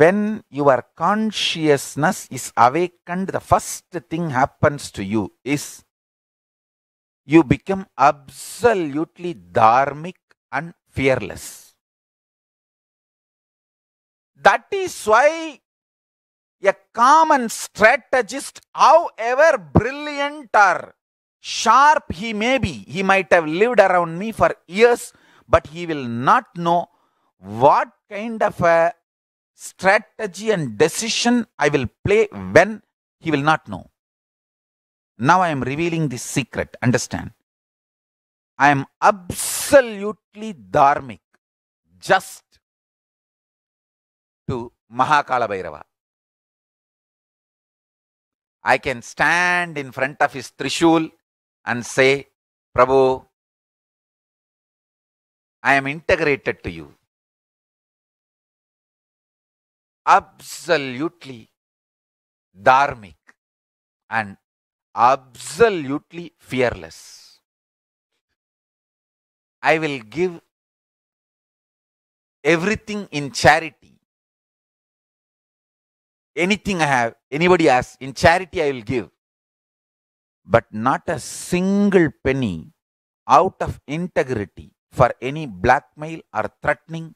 when your consciousness is awakened, the first thing happens to you is you become absolutely dharmic and fearless. That is why a common strategist, however brilliant or sharp he may be, he might have lived around me for years, but he will not know what kind of a strategy and decision I will play when he will not know. Now I am revealing the secret. Understand? I am absolutely dharmic, just to Mahakala Bhairava. I can stand in front of his Trishul and say, Prabhu, I am integrated to you absolutely dharmic and absolutely fearless. I will give everything in charity. Anything I have, anybody asks, in charity I will give. But not a single penny out of integrity for any blackmail or threatening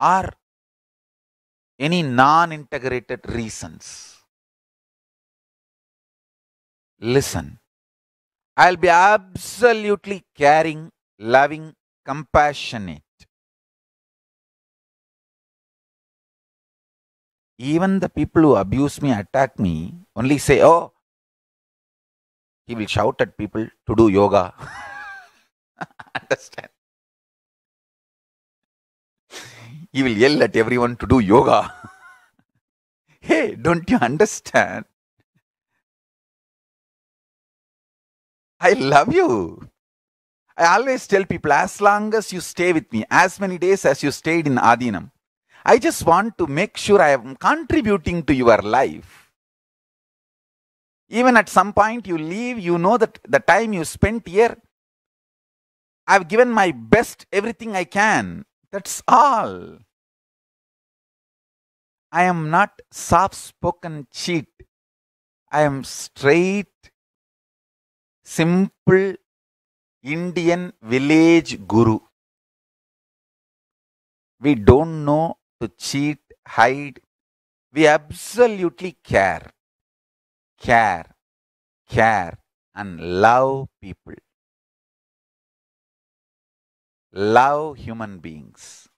or any non-integrated reasons. Listen, I'll be absolutely caring, loving, compassionate. Even the people who abuse me, attack me, only say, oh, he will shout at people to do yoga. Understand? He will yell at everyone to do yoga. hey, don't you understand? I love you. I always tell people as long as you stay with me, as many days as you stayed in Adinam, I just want to make sure I am contributing to your life. Even at some point you leave, you know that the time you spent here, I've given my best, everything I can. That's all. I am not soft spoken cheat. I am straight, simple Indian village guru. We don't know to cheat, hide. We absolutely care, care, care, and love people love human beings.